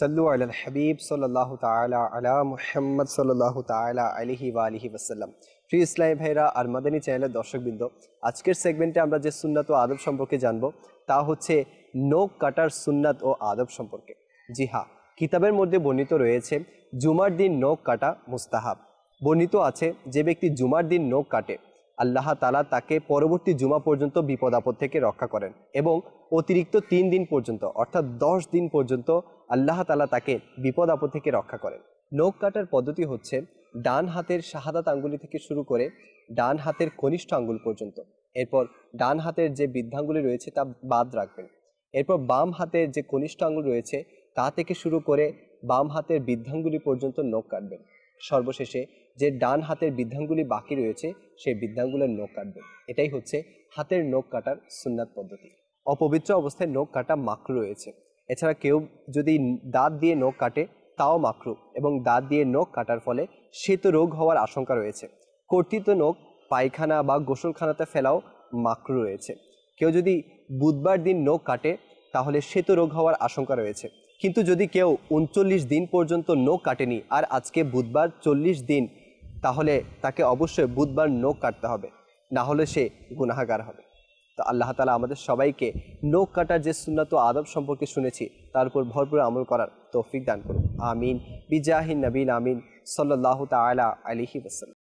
সল্লু আল হাবিব সাল্লাহ তালা আলা মুহাম্মদ সাল্লাহ তালা আলহি ওয়া আলহি ওয়াসাল্লাম ফ্রি ইসলাম ভাইরা আর মাদানী চ্যানেলের দর্শকবৃন্দ আজকের সেগমেন্টে আমরা যে সুন্নাত ও আদব সম্পর্কে জানব তা হচ্ছে নখ কাটার সুন্নাত ও আদব সম্পর্কে জি হা হ্যাঁ, কিতাবের মধ্যে বর্ণিত রয়েছে জুমার দিন নখ কাটা মুস্তাহাব বর্ণিত আছে যে ব্যক্তি জুমার দিন নখ কাটে আল্লাহ তালা তাকে পরবর্তী জুমা পর্যন্ত বিপদ আপদ থেকে রক্ষা করেন এবং অতিরিক্ত তিন দিন পর্যন্ত অর্থাৎ দশ দিন পর্যন্ত আল্লাহ তালা তাকে বিপদ আপদ থেকে রক্ষা করেন নখ কাটার পদ্ধতি হচ্ছে ডান হাতের শাহাদাত আঙ্গুলি থেকে শুরু করে ডান হাতের কনিষ্ঠ আঙ্গুল পর্যন্ত এরপর ডান হাতের যে বৃদ্ধাঙ্গুলি রয়েছে তা বাদ রাখবেন এরপর বাম হাতের যে কনিষ্ঠ আঙ্গুল রয়েছে তা থেকে শুরু করে বাম হাতের বৃদ্ধাঙ্গুলি পর্যন্ত নখ কাটবেন সর্বশেষে যে ডান হাতের বৃদ্ধাঙ্গুলি বাকি রয়েছে সেই বৃদ্ধাঙ্গুলের নখ কাটবেন এটাই হচ্ছে হাতের নখ কাটার সুন্নাত পদ্ধতি অপবিত্র অবস্থায় নখ কাটা মাকড় রয়েছে এছাড়া কেউ যদি দাঁত দিয়ে নখ কাটে তাও মাকরু এবং দাঁত দিয়ে নখ কাটার ফলে শ্বেত রোগ হওয়ার আশঙ্কা রয়েছে কর্তৃত নখ পায়খানা বা গোসলখানাতে ফেলাও মাকরু রয়েছে কেউ যদি বুধবার দিন নখ কাটে তাহলে শ্বেত রোগ হওয়ার আশঙ্কা রয়েছে কিন্তু যদি কেউ উনচল্লিশ দিন পর্যন্ত নখ কাটেনি আর আজকে বুধবার চল্লিশ দিন তাহলে তাকে অবশ্যই বুধবার নখ কাটতে হবে না হলে সে গুনাহাগার হবে তো আল্লাহ তালা আমাদের সবাইকে নোক কাটার যে সুন্নাত আদব সম্পর্কে শুনেছি তার উপর ভরপুর আমল করার তৌফিক দান করুন আমিন বিজাহিন নবীন আমিন সাল্লাহ তালা আলিহি বসল